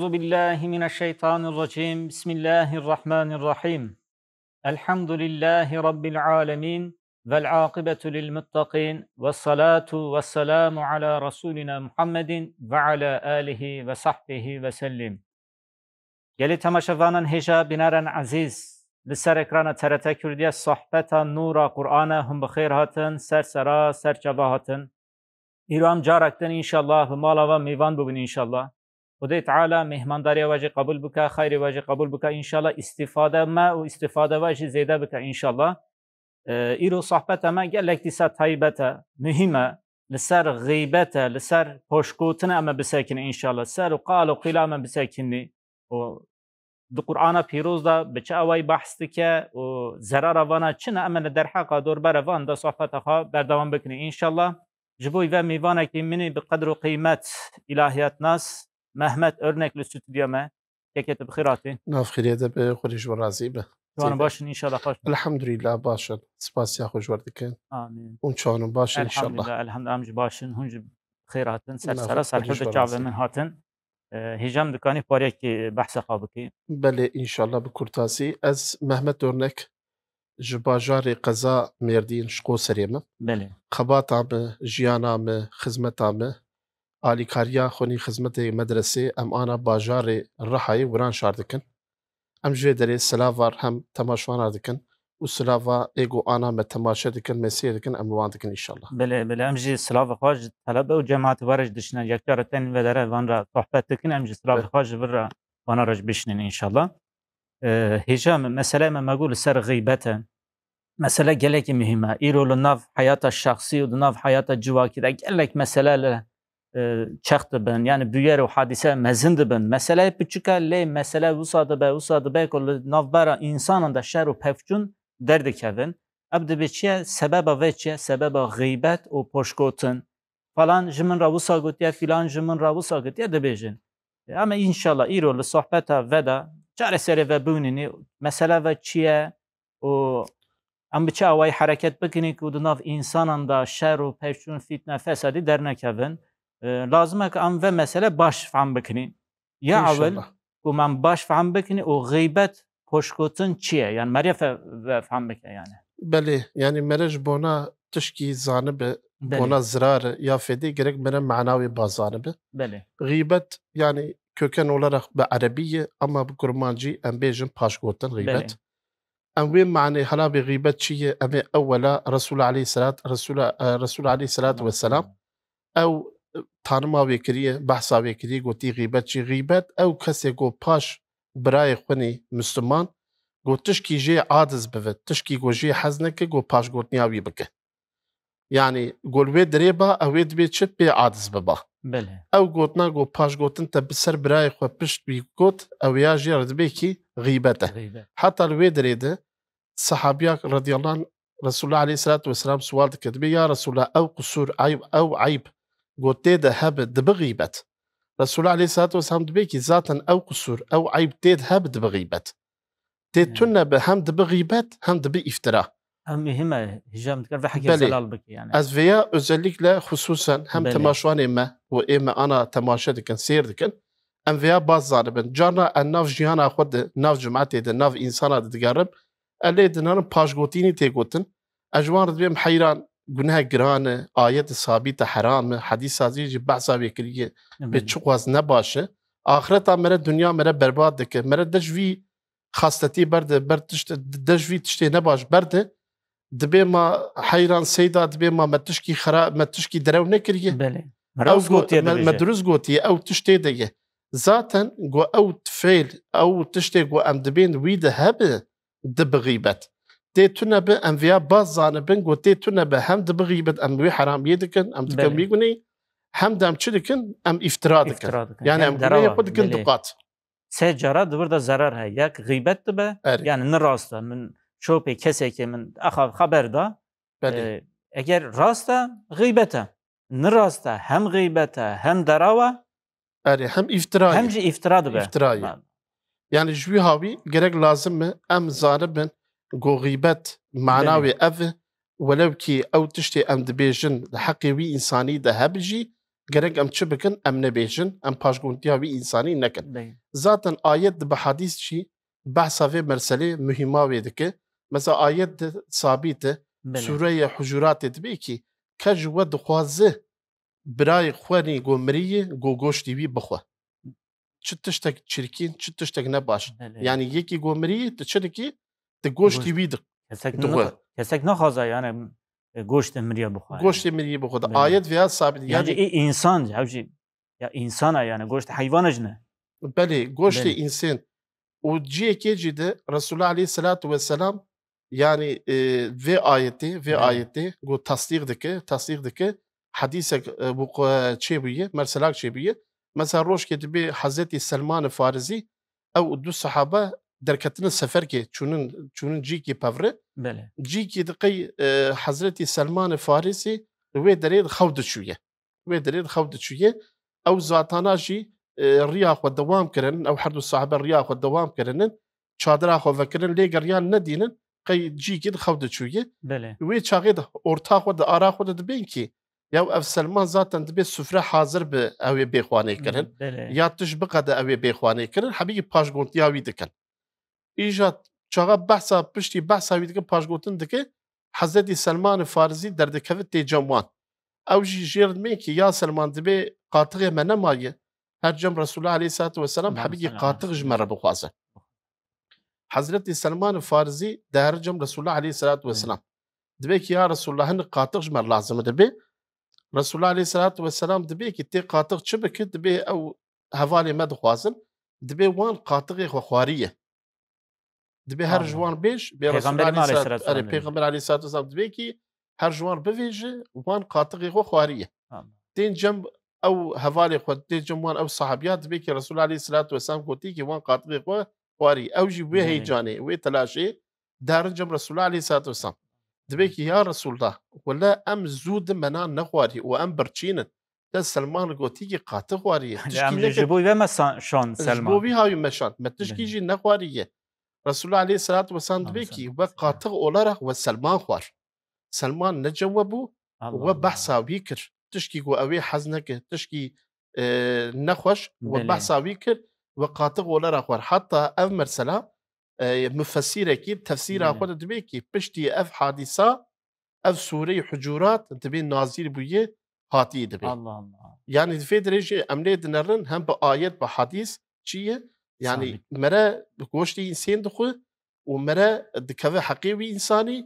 Euzu billahi mineşşeytanirracim. Bismillahirrahmanirrahim. Elhamdülillahi rabbil alamin vel akibetu lil muttaqin ve salatu ve selamu ala rasulina Muhammedin ve ala alihi ve sahbihi ve sellim. Geli tamaşavanın heja binaren aziz. Li ser ekrana TRT Kürdiye sohbeta nura Kur'ana hum bixêr hatin, ser sera, ser çava İram carakten inşallah, malava mivan bugün inşallah. خدای تعالی مهمانداری واجی قبول بکا خیر واجی قبول بکا الله استفاده ما و استفاده واجی زیده بکا الله اه، ایرو صحبت ما گه لکتی سات تایبتا مهمه لسر غیبتا لسر پشکوتنه اما بساکن انشالله سر و قال و قیلا اما بساکنی و دو قرآن پیروز دا بچه اوای بحث که و زرار وانا چنه اما در حقا دور بر وان دا صحبت خواه بردوان بکنی انشالله جبوی و میوانه که منی به قدر و قیمت الهیت ناس مەحمەد ئەرنێک لە سوتیدیۆمە یەکێتە بخیراتین نافخیرێتە بێ خۆریش ڕازی بە جوان باشن انشاء الله خوش الحمدلله لا باشن سپاس يا خوش وردكن امين وان شلون باشن ان شاء الله الحمد لله امج باشن هنج خير هاتن سرسره سرحد جابه من هاتن هجام دكاني باريكي بحث خابكي بله ان شاء الله بكرتاسي از محمد دورنك جباجاري قزا ميردين شقو سريمه بله خباتا جيانا خدمتا Alîkariya xwenî xizmetê medresê em ana bajarê Rihayê wiran şar dikin. Em ji derê silavar hem temaşwana dikin û silava êgo ana me temaşe dikin mesiyê dikin em wan dikin înşallah. Belê belê em jî silava xwe ji telebe û cemaatê were ji dişinin yekcara tên vedere van re sohbet dikin em jî silava xwe ji vir re vana re ji bişînin ee, mesele me megû li ser gîbet Mesele gelekî mühim e. nav hayata şahsi, û nav hayata civakî de gelek meselele çex dibin yani bûyer o hadîse mezin dibin meseleyê piçik e lê mesele wisa dibe wisa dibe ku li navbera însanan de şer û pevçûn derdikevin ev dibe çi ye sebeba vê çi ye sebeba xîbet falan ji min re wisa gotiye filan ji min re wisa inşallah dibêjin em veda. îro li ve de çareserê mesele ve çi ye û em bi çi awayî hereket bikinî ku di nav însanan da şer û pevçûn آه، لازم هك ام مسألة باش فهم بكني يا اول كو من باش فهم بكني او غيبت خوشكوتن چيه يعني مريف فهم بك يعني بله يعني مرج بونا تشكي زانب بونا زرار يا فدي گرك من معناوي بازانب بله غيبت يعني كوكن olarak بعربية اما بكرمانجي ام بيجن باشكوتن غيبت بلي. ام وين معني هلا بغيبت شيء ام اولا رسول عليه الصلاه رسول رسول عليه الصلاه والسلام او تانماوێکریە بەساوێکری گوتی غیبەتی غیبەت ئەو کەسێک گۆ پاش برایە خوێنی مسلمان گۆ تشکی ژێ ئادز ببێت تشکی گۆژی حەزنەکە گۆ پاشگۆتنیاوی بکە یعنی گلوێ درێبا ئەوێ دەبێت چ پێ ئادز ببا ئەو گوتنا گۆ پاشگوتن تە بسەر برای خۆ پشتوی گوت ئەویا ژێر دەبێکی غیبەتە حتا لێ درێدە سەحابیاک ڕدیڵان رسول عليه سرات وسلام سوال دەکردبێ یا رسولا ئەو قسوور ئایب ئەو عیب ده هب بغيبت رسول الله عليه الصلاة والسلام بيكي ذاتا أو قصور أو عيب تيد هابد بغيبت تيد نعم. تنا بهمد هم همد بإفتراء هم مهمة هجام تكرر حكي سلال بك يعني أزفياء أزليك خصوصا هم تماشوان إما وإما أنا تماشا دكن سير دكن أنفياء باز زاربن جانا الناف جيانا خود ناف جمعتي دي ناف إنسانا دي تقرب اللي دنان باش قوتيني تيقوتن أجوان رد بيهم حيران گناه گرانه آیت ثابت حرامه حدیث از یه بحثا وکریه به چقواز نباشه آخرت مره دنیا مره برباد دکه مره دجوی خاستتی برده برد تشت دجوی تشتی نباش برده دبی ما حیران سیدا دبی ما متشکی خرا متشکی درو نکریه بله او گوتی مدروز گوتی او تشتی دیگه ذاتا گو او تفیل او تشتی گو ام دبین وی دهبه دبغیبت تي تنبه انفيا باز زانبن و تي تنبه هم دبغي بد ام وي حرام يدكن ام تكم يقني هم دام چدكن ام افترا دكن يعني ام قني قد كن دقات سه جرا دبردا zarar هي ياك غيبت دبه يعني من راسته من çöpe keseke min aha haberda e, eğer rasta gıybete ne rasta hem gıybete hem darava Eri, hem iftira hem iftira be. İftira. Yani jüvi havi gerek lazım mı em zaribin گۆ غیبەت ماناوێ ئەڤ وەلەوکی ئەو تشتێ ئەم دەبێژن لە حەقیێوی ئینسانی دەهەبژی گەرەک ئەم چ بکەن ئەم نەبێژن ئەم پاشگوونتیاوی ئینسانی نەکەن زاتەن ئاەت بە حادیس چی بەساێ مەرسەلێ مهماوێ دکە مەسا ئاەت سابیتە سوورەیە حجوراتێ دبێکی کەژ وە دخوازە برای خوێنی گۆمریە گۆگۆشتیوی بخوا چ تشتێک چرکین چ تشتێک نەباش ینی یەکی گۆمریە چرکی de Kesek گۆشتی وی کەسێک نەخوازە یانە گۆشتە مریە بخوا گۆشتی مری بخۆ ئاەت یا سابت ئینسان هەوجی یا ئینسانە یانە گۆشت حیوانەژنە بەێ گۆشتی ئینسێن و ciyekê de Resulullah aleyhisselatu vesselam yani e, ve ayeti ve evet. ayeti go tasdik dike tasdik dike hadise e, bu e, çebiye merselak çebiye mesela roş kedi bir Hazreti Selman Farizi ev du sahaba derketinin seferkê çûnin çûnin cîkê pevre cîkê diqey hezretî Selmanê Farisê wê derê xew diçûye wê derê xew diçûye ew zatana jî riya xwe dewam kirin ew her du sahibe riya xwe dewam kirinin çadira xwe vekirin lê geriyan nedînin qey cîkê xew diçûye wê çaxê orta xwe di ara xwe de dibin ki ya ev Selman zaten dibe sufre hazir bi ew ê bêxwanê kirin ya tuş biqede ew ê bêxwanê kirin hebî paşgontiya wî dikin ایجا چاغا بحثا پشتی بحثا وی دکه پاشگوتن دکه حضرت سلمان فارزی در دکوت تی جموان او جی جرد می که یا سلمان دبی قاطق منه مایه هر جم رسول الله علیه الصلاه والسلام حبیبی قاطق جمره بخوازه حضرت سلمان فارزی ده هر جم رسول الله علیه الصلاه والسلام دبی که یا رسول الله هن قاطق جمر لازم دبی رسول الله علیه الصلاه والسلام دبی که تی قاطق چه بکد دبی او حوالی مد خوازن دبی وان قاطق خو خواریه دبي هر آه. جوان بيش بي بيغمبر عليه الصلاه والسلام دبي كي هر جوان بویجه وان قاطقی خو خواريه آه. تين جنب او هفالي خو تين جنب وان او صحابيات دبي كي رسول عليه الصلاه والسلام كوتي كي وان قاطقی خو خواري او جي وي هيجاني وي تلاشي دار جنب رسول عليه الصلاه والسلام دبي كي آه. يا رسول الله ولا ام زود منا نخواري وام برشين ده سلمان قوتيكي قاتل خواري ام جبوي ما شان سلمان جبوي هاي مشان ما تشكي جي رسول الله عليه الصلاة والسلام دبيكي وقاطغ أولاره وسلمان خوار سلمان نجوبو وبحثا ويكر تشكي وأوي حزنك تشكي آه، نخوش وبحثا ويكر وقاطغ أولاره خوار حتى أف مرسلا اه مفسيرة كي تفسيرها خود دبيكي بشتي أف حادثة أف سوري حجورات دبي نازير بويه هاتي دبي الله الله يعني في درجة أمنية نرن هم بآيات بحديث شيء يعني مرا گوشتی انسان دخو و مرا دکوه حقیوی انسانی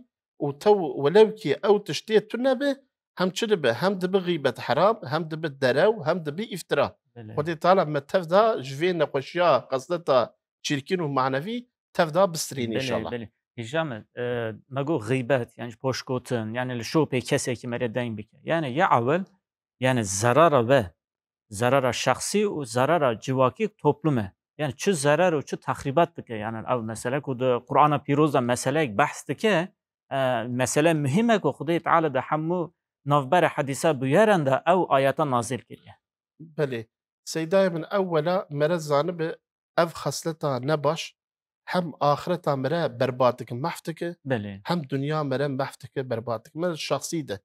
و تو ولو که او تشتی تونه به هم چره به هم دبه غیبت حرام هم دبه درو هم دبه افترا خودی تعالی ما تفدا جوی نقوشیا قصدتا چرکین و معنوی تفدا بسترین انشاءالله هجام مگو غیبت یعنی پشکوتن یعنی لشو پی کسی که مره دین بکه یعنی یا اول یعنی زرار و زرار شخصی و زرار civaki toplume یعنی چه ضرر و چه تخریبات بکه یعنی او مسئله که در قرآن پیروز مسئله بحث که مسئله مهمه که خدای تعالی در همو نوبر حدیثه بیارند او آیتا نازل کرده بله سیدای من اولا مره زانب او خصلتا نباش هم آخرتا مره بربادک محفتکه بله هم دنیا مره محفتکه بربادک مره شخصی ده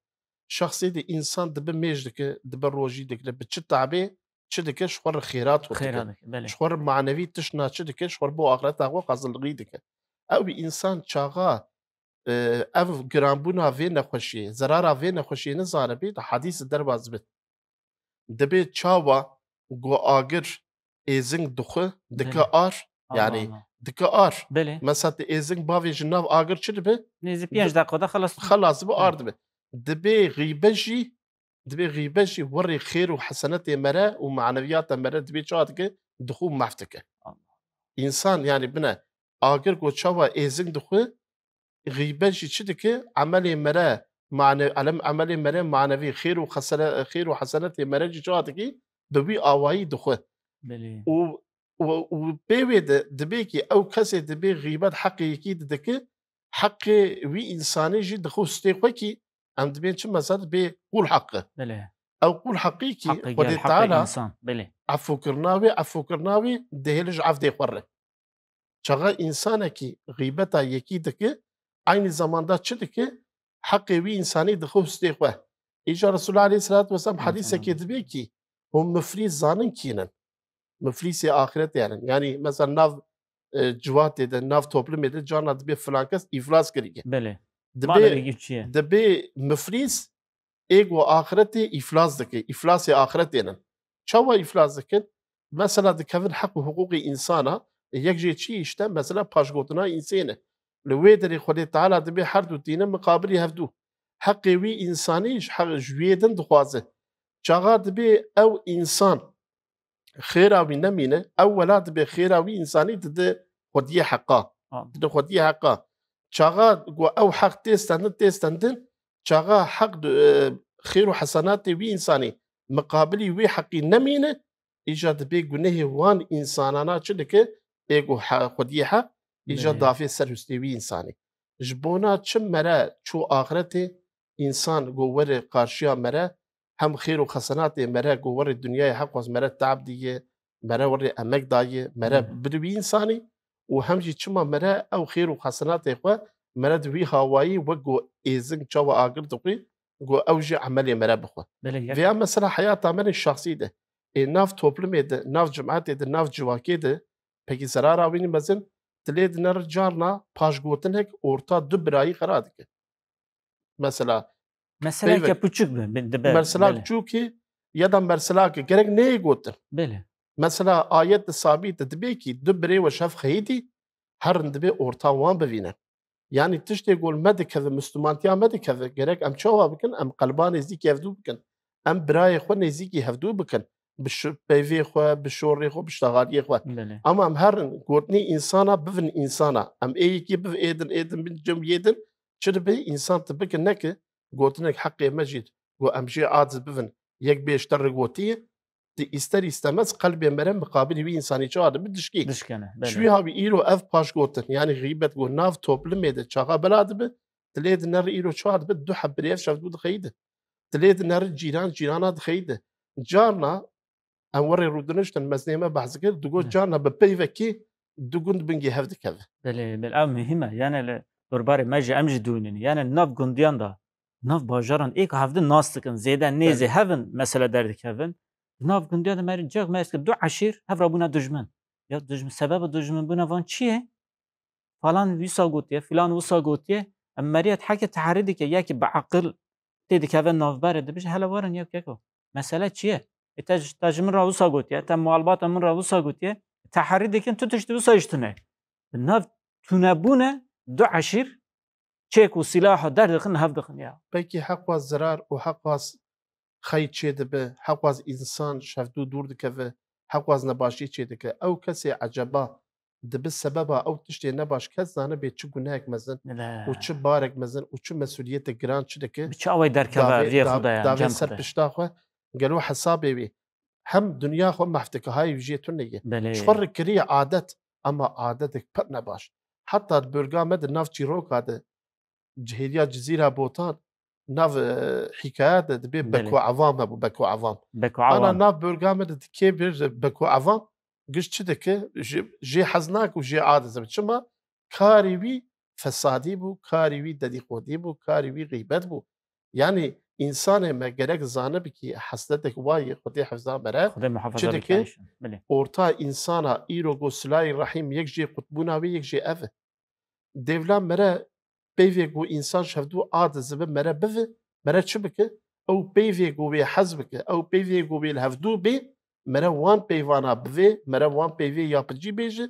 شخصی ده انسان دبه میجدکه دبه روژی دکره به چه تعبه تشدك شخور خيرات خيرات شخور معنوي تشنا تشدك شخور بو آخرت هوا قازل غيدك او انسان چاغا او آه، گرانبونا وی نخوشی زرارا وی نخوشی نزانه بید حدیث درباز بید دبی چاوا گو آگر ایزنگ دخه دکه آر يعني دك ار مثلا ايزنج بافي جناب اگر چي دبي نيزي 5 دقيقه خلاص خلاص بو ارد بي دبي غيبجي دبي غيباش يوري خير وحسنات مرا ومعنويات مرا دبي جاتك دخو مفتك انسان يعني بنا اگر کو چوا ازن دخو غيباش يشدك عمل مرا معنى علم عمل مرا معنوي خير وحسنات خير وحسنات مرا جاتك دوي اواي دخو بلي و و بيوي دبي كي او كسي دبي غيبات حقيقي دك حق وي انساني جي دخو ستيقوكي عند بين شو مسألة بقول حقه بلي او قول حقيقي قد حق تعالى انسان بلي عفو كرناوي عفو كرناوي دهلج عف دي خوره çağa insanaki gıybeta yekideki aynı zamanda çıdaki hakkı bir insani dıkı hüsdekve. İca Resulullah Aleyhisselatü Vesselam hadise kedibe ki hum müfri zanın kinin. Müfrisi ahiret yani. Yani mesela nav e, civat dedi, nav toplum dedi, can adı bir filan kız iflas kırıge. Bele. دەبێ دەبێ مفریز ئێک و ئاخرەتێ ئیفلاس دەکەی ئیفلاسی ئاخرەت دێنن چاوە ئیفلاس دەکرد مەسەلا دەکەون حەق و حقوقی ئینسانە یەکژێ چی شتە مەسەلا پاشگوتنا ئینسێنە لە وێ دەری خودێ تاالا دەبێ هەردوو دینە مقابلی هەفتوو حەقێ وی ئینسانیش حەق ژێدن دخوازە چاغا دەبێ ئەو ئینسان خێراوی نەمینە ئەو وەلا دەبێ خێراوی ئینسانی ددە خودیە حەقا ددە خودیە حەقا چاغه او حق تستند تستندن چاغه حق خیر و حسنات وی انسانی مقابلی وی حقی نمینه ایجاد به گناه وان انسانانا چلکه ایگو خودی حق ایجاد دافع سرهستی وی انسانی جبونا چم مره چو آخرت انسان گوور قارشیا مره هم خیر و حسنات مره گوور دنیای حق واز مره تعب دیگه مره ور امک دایه مره بدوی انسانی û hem jî çima me re ew xêr û hesenatê xwe me re di wî hawayî wek got êzing çawa agir dixwî got ew jî emelê me re bixwe vêya mesela heyata me rê şahsî de ê nav toplimê de nav cimetê de nav civakê de pekî zerara wînî mezin dilê di ner carna paşgotinek orta du birayî qera dike mesela Mesela ki puçuk mu? Mesela çûkî ya da merselakê gerek neyê gotin? Bele. Mesela ayet sabit dibe ki du birê ve şev xeyidî herin dibe orta wan bivîne. Yani tiştê gol me dikeve Müslümantiya me dikeve gerek em çawa bikin em qelba nêzdîkî hevdû bikin. Em birayê xwe nêzdîkî hevdû bikin. peyvê xwe bi şorê xwe bi ştehariyê xwe Ama em herin gotinê insana bivin insana em êyekî biv êdin êdin bin cem yêdin çi dibe insan tu bikin neke gotinek heqê me jîr got em jê aciz bivin yek bêşter gotiyê ister istemez kalben beren mukabili bir insanı çağırdı bir dışkı. Dışkene. Şuyu abi iro ev paş gotin yani gıybet go nav toplum ede çağa beladı bi. Diledi ner iro çağırdı bi du habberi ev şavdu bu dıkaydı. Diledi ner ciran cirana dıkaydı. Carna envarı rudunuştan mezneme bahzikir dugo carna bi peyveki dugun bingi hevdik evi. Beli bel ev mühime yani le durbarı meci emci düğününü yani nav gundiyan da nav bajaran ilk hafta nastıkın zeyden neyze hevin mesele derdik hevin. ناف گندیاد مری جغ مریسک دو عشیر هف بونا دجمن یا دجمن سبب دجمن بنا وان چیه فلان ویسا گوتیه فلان ویسا گوتیه ام مریت حکی تحریدی که یکی با عقل تیدی که اوه ناف برده بیش هلا وارن یک یکو مسئله چیه ایتا تجمن را ویسا گوتیه تا موالبات من را ویسا گوتیه تحریدی که تو تشتی ویسا اشتنه ناف تونبونه دو عشیر چیک و سلاح و دخن هف دخن یا بکی حق و زرار و حق و xey çê dibe heqwaz însan şevdû dûr dikeve heqwaz nebaşî çê dike ew kesê eceba dibi sebeba ew tiştê nebaş kes zane bê çi gunehek mezin û çi barek mezin û çi mesuliyetê giran çi dike çavê derkeve ser pişta xwe gelo hesabê wî hem dünya xwe meftikahayê jê tune ye ji xwe kiriye adet ama adetek pir nebaş heta birga me di nav çîroka de cihêriya cizîra botan nav hikaye de bir beku avam da bu beku avam. Beku avam. Ana nav bölgeme de ki bir beku avam gişçi de ki jê hez nake û jê adizim çima karî wî fesadî bû karî wî dedîqodî bû karî wî gîbet me gerek zanibi ki hesletek wayê Xwedê hefza bere çi dike orta insana iro Goslayê rahim yek jê qutbûna wê yek jê ev e devla mere peyvê ku însan şevdû a dizibin mere bivi mere çi bike ew peyvê ku wê hez bike ew peyvê ku wê li hevdû bê mere wan peyvana bivê mere wan peyvê yapıcı bêje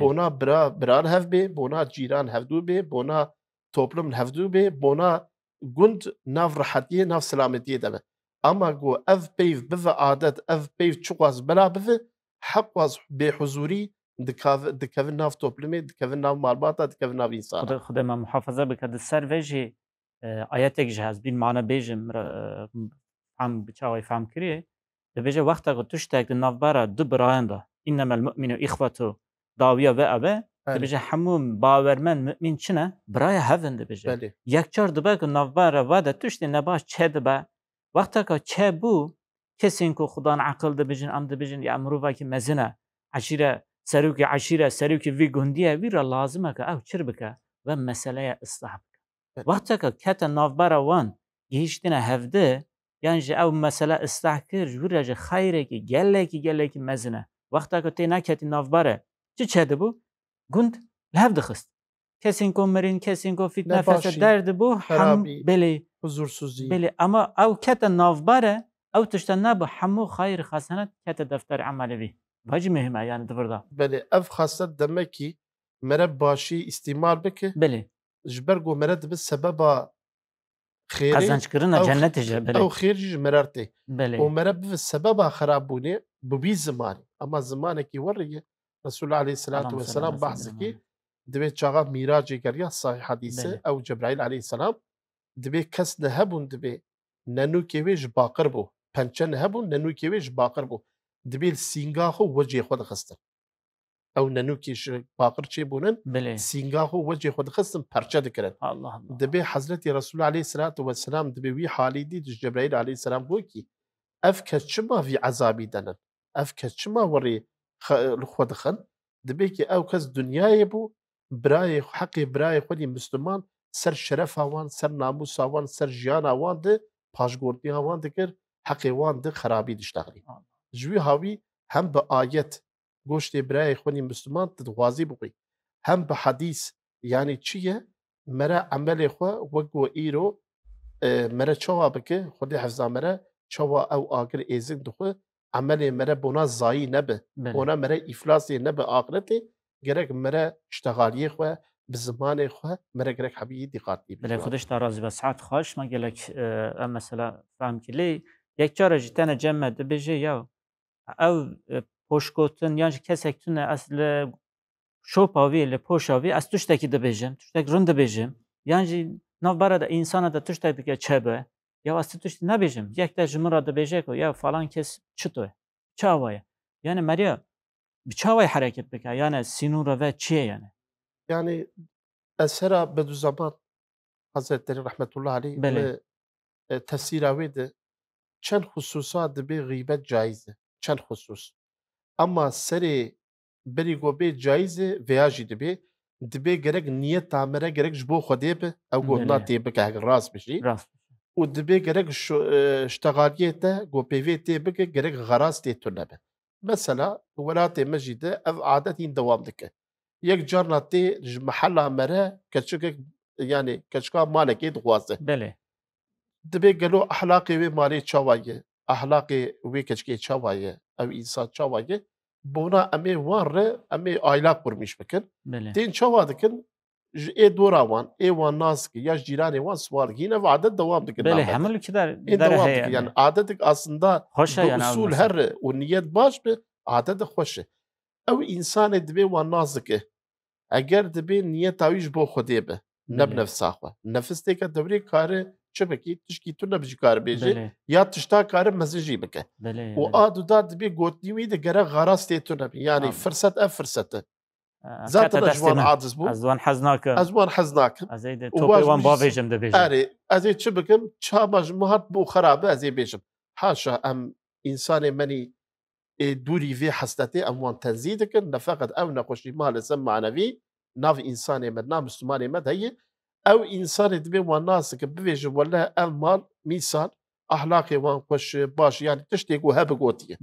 bona bira biran hev bê bona cîran hevdû bê bona toplim hevdû bê bona gund nav rihetiye nav selametiye debe ama got ev peyv bive adet ev peyv çiqas bela bive heqas bêhuzûrî dikevin nav toplumê, dikevin nav malbata, dikevin nav însanan. Xwedê me muhafaze bike di ser ve jî e, ayeteke bin hez bîn Ham e, bêjim em bi çawayê fehm kiriye dibêje wexta ku tu tiştek di du birayan da înnemel mu'minu îxwetu dawiya ve ebe dibêje hemû bawermen mümin çi ne biraya hevin dibêje. Yekçar dibe ku navbera ve de tiştê nebaş çe dibe wexta ka çe bû kesên ku xudan eqil dibêjin em dibêjin ya mirovekî ki e eşîre سەرۆکی عشیره سەرۆکی وی گوندیە ویرە لازمەکە ئەو چر بکە بە که ئستا بکە وان کەتە ناافبارەوان گەیشتنە هەفتە یانژە یعنی ئەو مەسلە ئستا کرد ژورەژە خیرێکی گەلێکی گەلێکی مەزنە وەختاکە تێ ناکەتی ناافبارە چ چدەبوو گوند هەف دەخست کەسین کۆمەرین کەسین کۆفیت نەفاشە دەردەبوو بێێ زور سوزی بلی اما او کت نافبره او تشتە بو همو خیر خسنه کته دفتر عملوی باجی مهمه يعني دبردا بله اف خاصه دمكي مرب باشي استعمال بك بله جبرغو مرد بسبب خير قزنج كرنا جبل او خير جي مرارتي بلي ومرب بسبب خرابوني ببي زمان اما زمانك يوري رسول الله عليه الصلاه والسلام بحثكي دبي تشاغا ميراجي كريا صحيح حديثه او جبرائيل عليه السلام دبي كس نهبون دبي نانو كيويش باقر بو پنچن هبون نانو كيويش باقر بو دبێت سینگاخ و وەجێ خۆ دەخستن ئەو نەنوکیش باقر چێ بوون سینگاخ و وەجێ خۆ دەخستن پەرچە دەکردن دەبێ حەزرەتی ڕسول عليه سرات و وەسلام دەبێوی حالی دی دژجبرایل عليه سلام بۆکی ئەف کە چماوی عذابی دەنن ئەف کە چما وەڕێ خۆ دەخن دەبێکی ئەو کەس دنیاە بوو برای حەقی برای خودی مسلمان سەر شەرەفاوان سەر ناموساوان سەر ژیاناوان د پاشگۆردی هاوان دەکرد حەقێوان د خرابی دشتاغی جوی هاوی هم به آیت گوشت برای خونی مسلمان تدوازی بوی هم به حدیث یعنی چیه مرا عمل خو وگو ایرو مرا چوا بکه خودی حفظا مرا چوا او آگر ایزن دخو عمل مرا بنا زایی نبه بنا بله. مرا افلاسی نبه آقرتی گرگ مرا اشتغالی خو به زمان خو مرا گرگ حبیی دیقاتی بله خودش ترازی به ساعت خوش ما گلک مثلا فهم کلی یک چاره جتن جمع دبیجه یا ev e, poşkotun yani kesek tüne aslı şopavi ile poşavi as tuştaki de bejim tuştak rın da bejim yani navbara da insana da tuştak da çebe ya aslı tuşti ne bejim yekte jımıra da bejek o ya falan kes çıtı çavaya yani Maria bir çavay hareket beka yani sinura ve çiye yani yani esera Bediüzzaman Hazretleri rahmetullahi aleyh tesira ve de çen hususa bir gıybet caizi. çend xusûs. Ama serê berî gobê cayîzê veya jî dibe dibe gerek niyeta mere gerek ji bo Xwedê bi ew gotina tê bike hek rast bijî û dibe gerek ştegaliyê te gopêvê tê bike gerek xeraz tê tu nebe. Mesela welatê me jî de ev adetîn dewam dike. Yek carna tê ji mehella me re keçikek yanî keçika malekê dixwaze. Belê. Dibe gelo ehlaqê wê malê çawa ye ahlaqi ve keçikê çavayı, ev insan çavayı, bona em e e var, wan re em ê ayla kurmîş bikin tên çawa e ji ê dora wan ê wan nas ya ji cîranê wan swar gîn adet dewam dikin belê hemû ki der dewam dikin yani adetik aslında bu usul her û niyet baş bi adet de e ew insan dibê wan nas Eğer eger dibê niyeta wî ji bo xwedê be ne bi nefsa xwe چه بکی تشکی تو نبجی کار بیجی یا تشتا کار مزجی بکه و آدو داد بی گوتنی وی ده گره غراستی تو نبی یعنی فرصت اف فرصت ذات اجوان عادز بو ازوان حزناك ازوان حزناك ازي توپی وان با بیجم ده بیجم بيجم چه بکم چه باش مهات بو خرابه ازي بیجم حاشا ام انسان مني دوری وی حسنتی ام وان تنزید کن نفقت او نقوشی مال سم معنوی ناف انسان نام مسلمان مد هي ئەو ئینسانێ دەبێ وان ناسەکە ببێژە وەلە ئەلمان میسان ئەحلاقی وان خۆش باش یان تشتێک و هەبگوتیە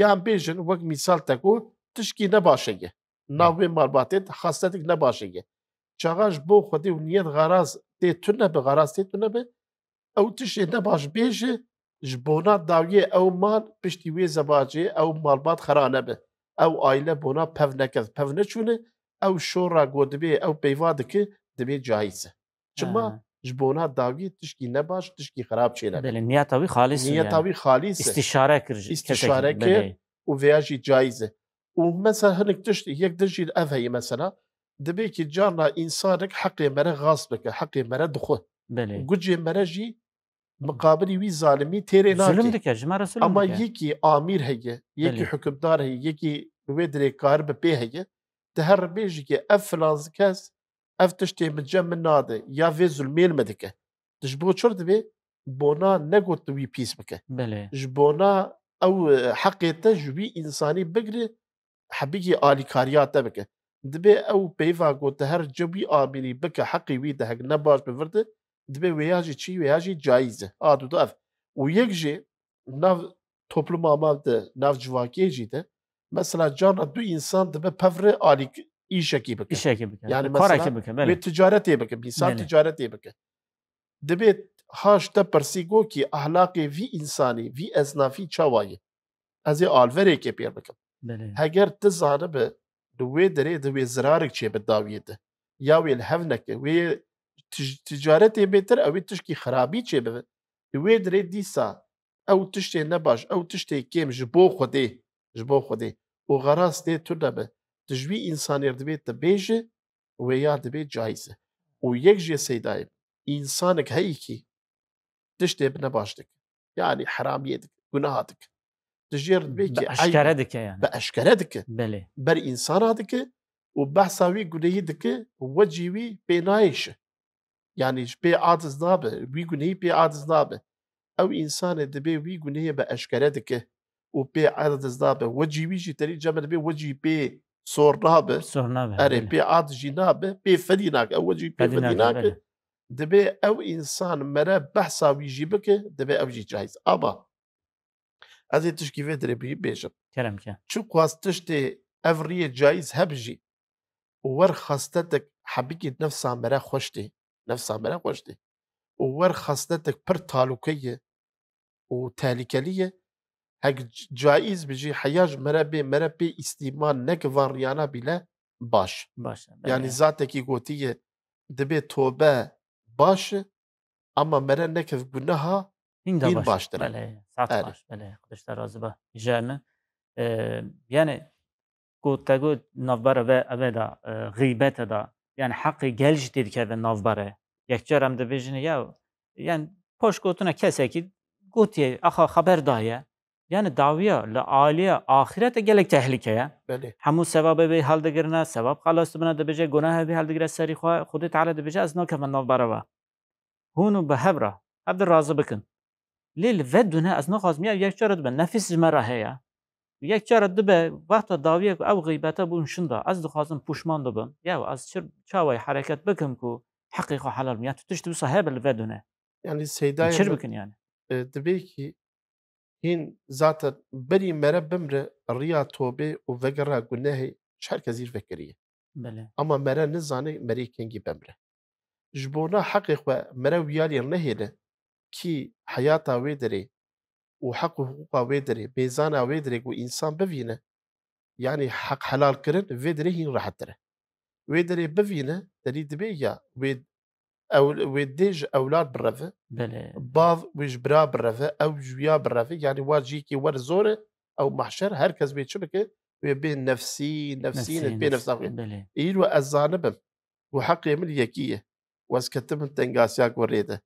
یان بێژن وەک میسال تەکو تشکی نەباشەیە ناوێ مارباتێت خاستێک نەباشەیە چاغاش بۆ خودی و نیەت غاراز تێ تون نەبێ غاراز تێ تون نەبێ ئەو تشتێ نەباش بێژێ ji bona dawiyê ew mal piştî wê zebacê ew malbat xerane be ew aile bona pev neket pev neçûne ew şora godibê ew peyva dike dibê caize چما ji bona dawî tişkî nebaş tişkî xerab çêne niyeta wî xalis niyeta wî xalis îstişare kir îstişare kir û veya jî caize û mesela hinek tiştî yek dir jî ev heye mesela dibe ki carna însanek heqê mere xas bike heqê mere dixwe gucê mere jî مقابلی وی ظالمی تێرێ ئەما یەکی ئامیر هەیە یەکی حکمدار هەیە یەکی وێ درێ کار بە پێ هەیە te her ribêjikê ev filaz kes ev tiştê min cem min nade ya vê zulmên me dike tu ji bo çor dibê bona negot tu wî pîs bike ji bona ew e, heqê te ji wî insanî bigirî hebikî alîkariya te bike dibê ew peyva got her ce wî bike heqê wî de hek ne baş bivirdi dibê wêya jî çi wêya jî caiz e a ev û yek jê nav topluma mal de nav civakê jî de mesela cana du insan dibe pevre alik ای شکی بکن ای بکن یعنی کار اکی بکن به تجارت بکن بیسان تجارت بکن دبیت هاش که اخلاق وی انسانی وی ازنافی چاوایی از ای آلوری که پیر بکن بله. اگر تزانه به دوی دره دوی زرارک چه به داویه یا وی الهو نکه وی تجارت ای بیتر تشکی خرابی چه به دوی دره دیسا او تشتی نباش او تشتی کم جبو خوده جبو او غراس ده تجوي انسان اردبي تبيج ويا دبي جايز ويك جي سيداي انسانك هيكي تشتي ابن باشتك يعني حرام يدك گناهاتك تجير بيك اشكرتك يعني باشكرتك بلي بر انساناتك وبحثاوي گنيدك وجيوي بينايش يعني بي عادز ناب وي گني بي عادز ناب او انسان دبي وي گني باشكرتك وبي عادز ناب وجيوي جتري جمل بي, وجي بي سۆڕنابێ ئەرێ پێ ئاژی نابێ پێ فەری ناکە ئەوەجی پێ ناکە دەبێ ئەو ئینسان مەرە بەساویژی بکە دەبێ ئەوژی جایز ئاما ez ê tişkîvê direbî bêjim Keremke Çû kuaz tiştê evriye caiz heb jî wer xastetek hebikî nefsa mere xweştê nefsa mere xweştê û wer xastetek pir talûkeye û tehlikeliye hek caiz bici şey, hayaj merebe merebe istimal nek varyana bile baş. Baş. Yani zateki gotiye dibe tobe baş ama mere nek günaha Din baş. baş Bele, saat evet. baş. Bele, kuduşlar razı ba. Jerne. Ee, yani gotta got navbara ve ve da gıybete da yani hakkı gelj dedike ve navbara. Yekçer hem de bejini ya yani poş gotuna keseki gotiye aha haber daha ya. Yani davya, la aliye, ahirete gelek ya. Beli. Hamu sevabe bi halde girna, sevap khalastu bina de beje, gunahe bi halde girna sari khwa, khudi ta'ala de beje, az nokef annav barava. Hunu behevra, abdur razı bıkın. Lil vedune az nokaz miya, yek çarad ben, nefis zmera heya. Yek çarad dibe, vakta davya, ev gıybete bun şunda, az dukhazın puşman dubun. Ya, az çır çavay hareket bıkın ku, haqiqa halal ya. tutuştu bu sahibi vedune. Yani Seyda'ya... E çır bıkın yani. E, dibe ki, هین زاتر بري مره بمره ريا توبه و وگرا گناه چهر کزیر وکریه بله اما مره نزانه مری کنگی بمره جبونا حق خو مره ویالی نهیله کی حیاتا وی دره و حق و حقوقا وی دره بیزانا وی دره گو انسان ببینه یعنی حق حلال کرن وی دره هین راحت دره وی دره ببینه دری دبی یا وی او وديج اولاد بالرفا بعض وجبرا بالرفا او جويا بالرفا يعني واجيكي ور زور او محشر هركز بيت شبكه بين نفسي نفسي بين نفس اخويا ايلو ازانب وحق يمل يكيه واسكتم تنقاسيا وريده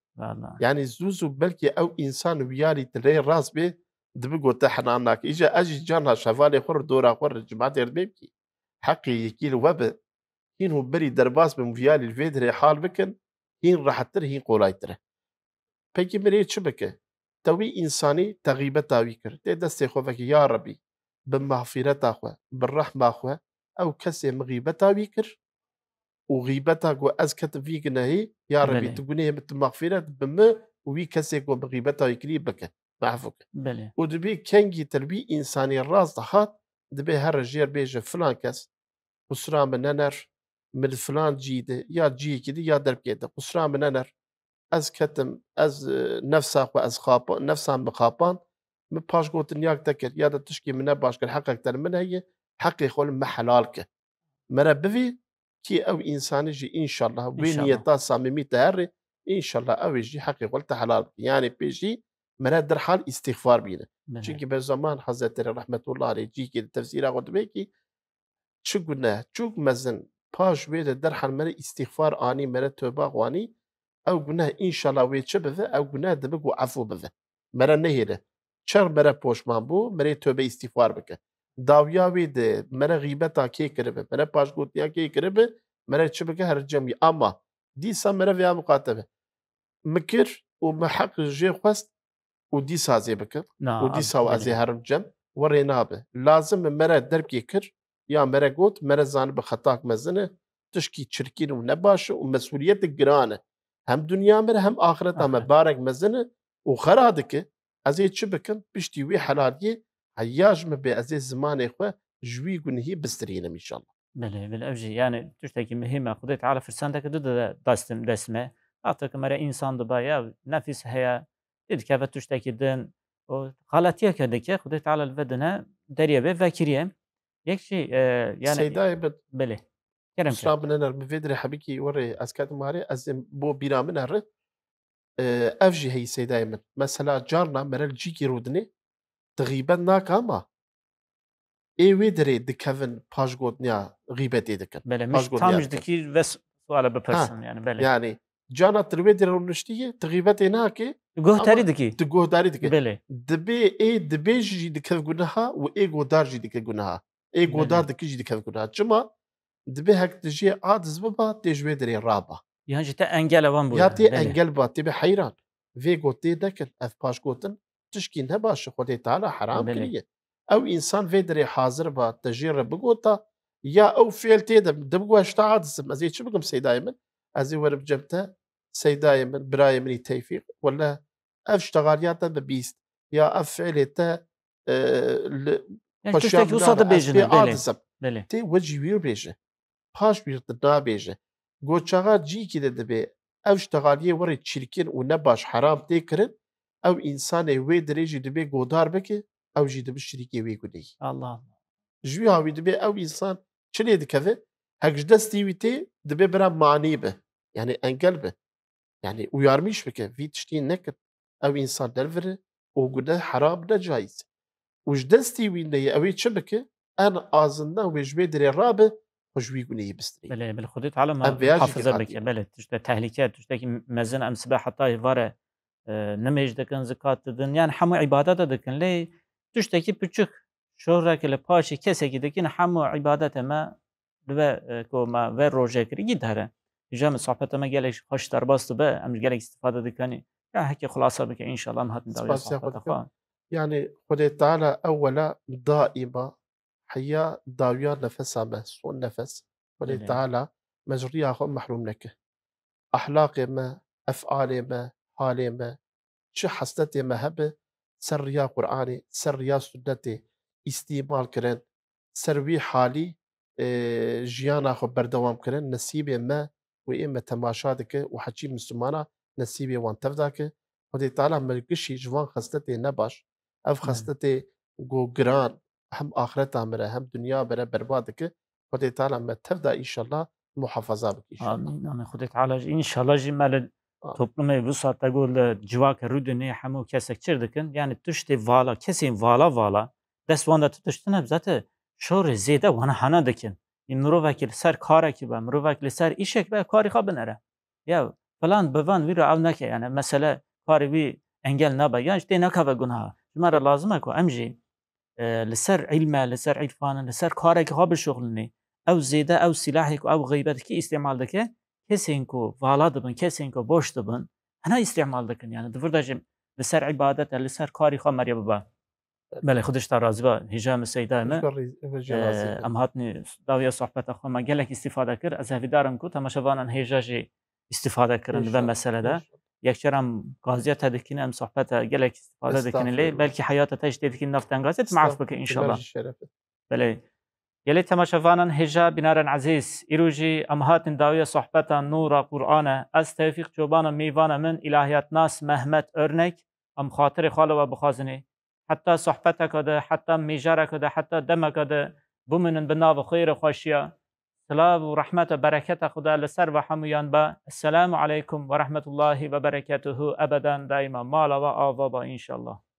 يعني زوزو بلكي او انسان ويالي تري راس به دبقو تحنانك اجا اجي جانا شفالي خر دورا خر جماعه بيبكي حقي يكيل وب كينو بري درباس بمفيالي الفيدري حال بكن هين راحتر هين قولایتره پیغمبری چه بکه توی انساني تغيبه تاوي کرد ده دست خوفه که یا ربی به مغفرت خواه به او کسی مغيبه تاوي کرد و غيبه گو از کت وی گناهی یا ربی تو گناه مت مغفرت بمه وی کسی گو مغیبتا یکلی بکه معفو بله و دبی کنگی تلوی انسانی راز دهات دبی هر جير بیجه فلان کس اسرا من ننر من فلان جيدة يا جي كده يا درب كده قصرا من انر از كتم از نفسا و از خاب نفسا مخابان من باش قوت نياك تكر يا تشكي من باش كل حقك تر من هي حقي خول محلالك مربفي كي او انسان جي ان شاء الله وين يتا صميمي تهري ان شاء الله او جي حقي خول تحلال يعني بيجي مرا در حال استغفار بينا چونكي بالزمان حضرت رحمه الله عليه جي كده تفسيره قد بيكي شو قلنا شو مزن پاش وێ لە دەرحەن مەرە ئیسیخفار ئانی مەرە تۆباغوانی ئەو گونا ئینشەلا وێ چە بذە ئەو گونا دەبگ و عفو بذە مەرە نەهێرە چەر مەرە پۆشمان بوو مرێ تۆبە ئیسیخوار بکە داویاوێ د مەرە غیبەتا کێ کردبە مەرە پاشگوتیا کێ کردبە مەرە چ بکە هەرجەمی ئاما دیسا مەرە ویا مقاتەبە مکر و مەحەق ژێ خوست و دیسازێ بکە و دیسا و ئازێ هەرم جەم وەڕێ نابە لازم مەرە دەرکی کرد Ya mere got mere zanı bi xetak mezine tişkî çirkin û ne baş e û mesuliyetê giran e hem dunya me hem axireta me barek mezin e û xera dike ez ê çi bikim piştî wê helaliyê heya ji min bê ez ê zimanê xwe ji wî gunihî bistîrînim înşallah. Bilê bilê ev yani tiştekî mühim, e Xudê Teala firsendeke dide de dastim dest Artık mere insan dibaya nefis heye didikeve tiştekî din xaletiyeke dike Xudê Teala li ve dine deriye bê vekiriye یەکشی یانیدای بێ کرم بنەر بێدرێ حەبیکی وەڕێ ئەسکات مارێ ئەز بۆ بیرا منە ڕێ ئەف جی هەیە سەدای من مەسەلا جارنا مەرەل جیکی ڕودنێ دغیبەت ناکامە ئێ وێ دەرێ دکەون پاشگۆتنیا غیبەتێ دەکەن بەە بپرسیانی جانا تروێ دەڕونشتیە تغیبەتێ ناکێ گۆهداری دکی گۆهداری دکە دەبێ ئێ دبێژی دکە گونەها و ئێ گۆدارژی دکە گونەها ای إيه، گودار دکیجی دکت گراد چما دبی هک دجی عادز ببا تجوی دری رابا یعنی يعني تا انگل وان بود یا تی انگل با تی به حیران وی گوتی دکت اف پاش گوتن تشکین ده باشه خودی تعالی حرام کریه او انسان وی دری حاضر با تجیر بگوتا یا او فعل تی دبگوش تا عادزم از چی بگم سیدای من از ورب جبتا سي من براي مني تيفيق ولا اف اشتغاليات بيست يا اف Paşa usada beje ne bele. Bele. Te veci wir beje. Paş bir da beje. Goçağa ci ki de be ev iştihaliye varı çirkin u ne baş haram te kirin ev insan ve derece de be godar beke ev jide be şirike ve gudey. Allah Allah. Jwi havi de be ev insan çile dikeve hekjdesti vite de be bera mani be. Yani engel be. Yani uyarmış beke vit ştiyin nekir. Ev insan derveri o gude haram da caiz. وجدستي دستي وين دي اوي شبكه انا ازنده وجبه دري رابه خوشوي گونه يبستري بله بله خديت على ما حافظه بك بله تشتا تهلكه تشتا كي مزن ام سباحه طاي واره نمج دكن زكات تدن يعني حمو عبادات دكن لي تشتا كي بچک شورا کلی پاشی كسه كي دكن حمو عبادات ما دو كو ما و روجه كري جي داره جام صحبت ما گلش خوش درباست به امش گلک استفاده دكن يعني هكي خلاصه بك ان شاء الله ما هتن داوي صحبت خلاص يعني خدي تعالى اولا دائما حيا داوية نفس بس والنفس خدي تعالى تعالی مجریا محروم لك احلاق ما افعال ما حال ما چه حسنتي ما هب سر قرآني قرآنی سر ریا سنتی استعمال کرن سر وی حالی خو بردوام کرن نسيب ما وإما تماشادك وحجي مسلمانا نسيب وان تفداکه خدای تعالی جوان خسنتي نباش ev xestetê giran hem axireta min hem dunya min berba dike Xwedê Teala me tev da înşallah muhefaza bike. Amin. Amin. Xwedê Teala jî înşallah jî me li toplumê got li civakê Rûdinê hemû kesek çir dikin. Yani tiştê vala kesên vala vala dest wan de tu tiştine şorê zêde wana hena dikin. Î mirovekî ser karekî be mirovek ser be kari xwe Ya falan bivan wî av neke yani mesele kari wî engel nabe yan ji tê nekeve gunaha. ژمارە لازمە کو ئەم ژێ لسر عیلمە لەسەر عیرفانە لەسەر کارێکی ها بشغلنی ئەو زێدە که سیلاحێک ئەو غیبەتکی ئیسێمال دەکە کەسێن و ڤالا دەبن کەسێن انا استعمال ده استعمال ئیسێمال دەکەن یانە دەڕدەژم لسر عبادت، لسر کاری خواه مەریە بابا بله خودش تا رازبە سیده سەیدامە ام هاتنی صحبت سوحبەتە ما گلک استفاده کرد ئەزەویدارم کو استفاده کرند و مسئله ده. یەکسەرم گازیە صحبت ها سوحبەتە gelek استفاده دەکەن حیات ها حیاتە تەش دەکەین نفتەن گازێت معاف بکن انشاءالله بله گەلێ تەماشەوانان هجا بینارن عزیز اروج امهات هاتن صحبت نور نورا از ئەس جوبان جۆبانە میوان من الهیات ناس مەحمەد ام خاطر خاله خاڵەوە بخوازنێ حتی صحبت کده حتا میژارەکە کده، حتا کده کده، بمنن بناوە خیر خۆشیە سلااو و رحمت و برکت خدا لسر و هەمویان با السلام علیکم و رحمت الله و برکته ابدا دائما دایمە و آوا با ئینشاءله